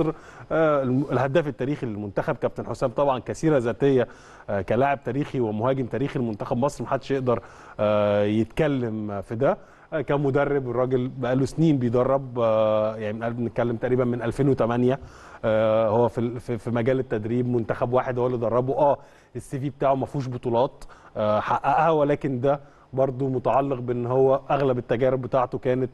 مصر آه، الهداف التاريخي للمنتخب كابتن حسام طبعا كسيره ذاتيه آه، كلاعب تاريخي ومهاجم تاريخي لمنتخب مصر محدش يقدر آه، يتكلم في ده كمدرب الراجل بقى له سنين بيدرب يعني بنتكلم تقريبا من 2008 هو في في مجال التدريب منتخب واحد هو اللي دربه اه السي في بتاعه ما فيهوش بطولات حققها ولكن ده برضه متعلق بان هو اغلب التجارب بتاعته كانت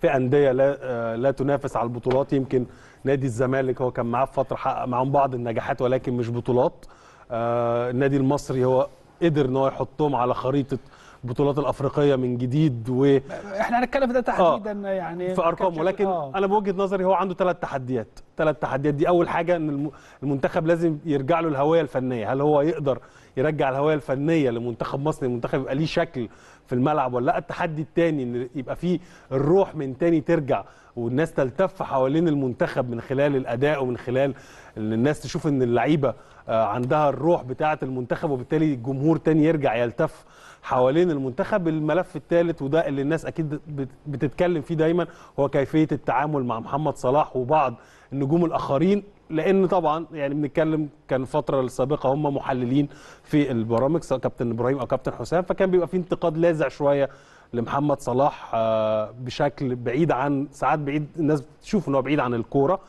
في انديه لا آه، لا تنافس على البطولات يمكن نادي الزمالك هو كان معاه في فتره حقق معاهم بعض النجاحات ولكن مش بطولات آه، النادي المصري هو قدر ان هو يحطهم على خريطه البطولات الافريقيه من جديد و احنا هنتكلم في ده آه، تحديدا آه يعني في ارقام ولكن آه. انا بوجهه نظري هو عنده ثلاث تحديات الثلاث تحديات دي اول حاجه ان المنتخب لازم يرجع له الهويه الفنيه هل هو يقدر يرجع الهويه الفنيه لمنتخب مصر المنتخب يبقى ليه شكل في الملعب ولا لا التحدي الثاني ان يبقى فيه الروح من تاني ترجع والناس تلتف حوالين المنتخب من خلال الاداء ومن خلال ان الناس تشوف ان اللعيبه آه، عندها الروح بتاعه المنتخب وبالتالي الجمهور تاني يرجع يلتف حوالين المنتخب الملف الثالث وده اللي الناس اكيد بتتكلم فيه دايما هو كيفيه التعامل مع محمد صلاح وبعض النجوم الاخرين لان طبعا يعني بنتكلم كان الفتره السابقه هم محللين في البرامج سواء كابتن ابراهيم او كابتن حسام فكان بيبقى في انتقاد لاذع شويه لمحمد صلاح آه، بشكل بعيد عن ساعات بعيد الناس بتشوف ان هو بعيد عن الكوره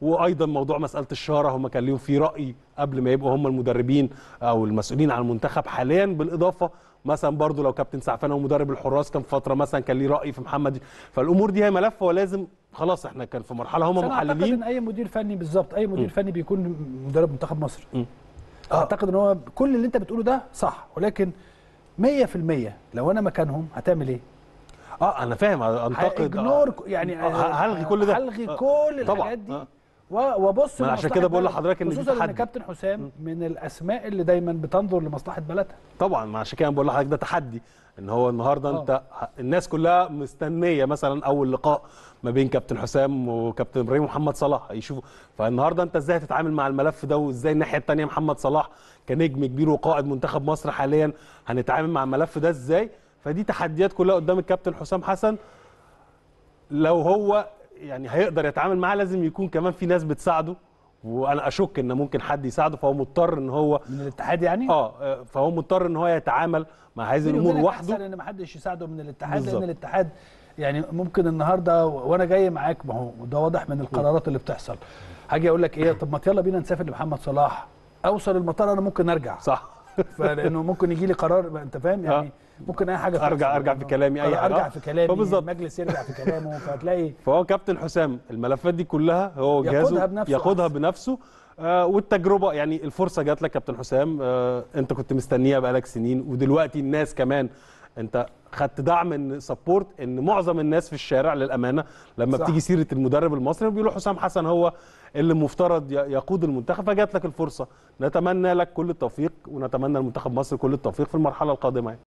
وايضا موضوع مساله الشاره هم كان ليهم في راي قبل ما يبقوا هم المدربين او المسؤولين عن المنتخب حاليا بالاضافه مثلا برضو لو كابتن سعفان هو مدرب الحراس كان فتره مثلا كان ليه راي في محمد فالامور دي هي ملف هو لازم خلاص احنا كان في مرحله هم محللين إن اي مدير فني بالظبط اي مدير م. فني بيكون مدرب منتخب مصر م. اعتقد ان هو كل اللي انت بتقوله ده صح ولكن 100% لو انا مكانهم هتعمل ايه اه انا فاهم انتقد يعني آه، هلغي كل ده هلغي كل آه، الحاجات دي آه. وبص ما عشان كده بقول لحضرتك ان خصوصا ان كابتن حسام من الاسماء اللي دايما بتنظر لمصلحه بلدها طبعا ما عشان كده بقول لحضرتك ده تحدي ان هو النهارده أوه. انت الناس كلها مستنيه مثلا اول لقاء ما بين كابتن حسام وكابتن ابراهيم ومحمد صلاح يشوفوا فالنهارده انت ازاي هتتعامل مع الملف ده وازاي الناحيه الثانيه محمد صلاح كنجم كبير وقائد منتخب مصر حاليا هنتعامل مع الملف ده ازاي فدي تحديات كلها قدام الكابتن حسام حسن لو هو يعني هيقدر يتعامل معاه لازم يكون كمان في ناس بتساعده وانا اشك ان ممكن حد يساعده فهو مضطر ان هو من الاتحاد يعني اه, آه، فهو مضطر ان هو يتعامل مع هذه الامور وحده ان ما حدش يساعده من الاتحاد بالزبط. لان الاتحاد يعني ممكن النهارده وانا جاي معاك ما هو ده واضح من القرارات اللي بتحصل هاجي اقول لك ايه طب ما يلا بينا نسافر لمحمد صلاح اوصل المطار انا ممكن ارجع صح فلانه ممكن يجي لي قرار انت فاهم يعني اه. ممكن اي حاجه ارجع ارجع في كلامي اي ارجع في كلامي فبالظبط المجلس يرجع في كلامه فهتلاقي فهو كابتن حسام الملفات دي كلها هو جهازه ياخدها بنفسه ياخدها بنفسه آه والتجربه يعني الفرصه جات لك كابتن حسام آه انت كنت مستنيها بقالك سنين ودلوقتي الناس كمان انت خدت دعم ان سبورت ان معظم الناس في الشارع للامانه لما صح. بتيجي سيره المدرب المصري بيقولوا حسام حسن هو اللي مفترض يقود المنتخب فجات لك الفرصه نتمنى لك كل التوفيق ونتمنى لمنتخب مصر كل التوفيق في المرحله القادمه يعني.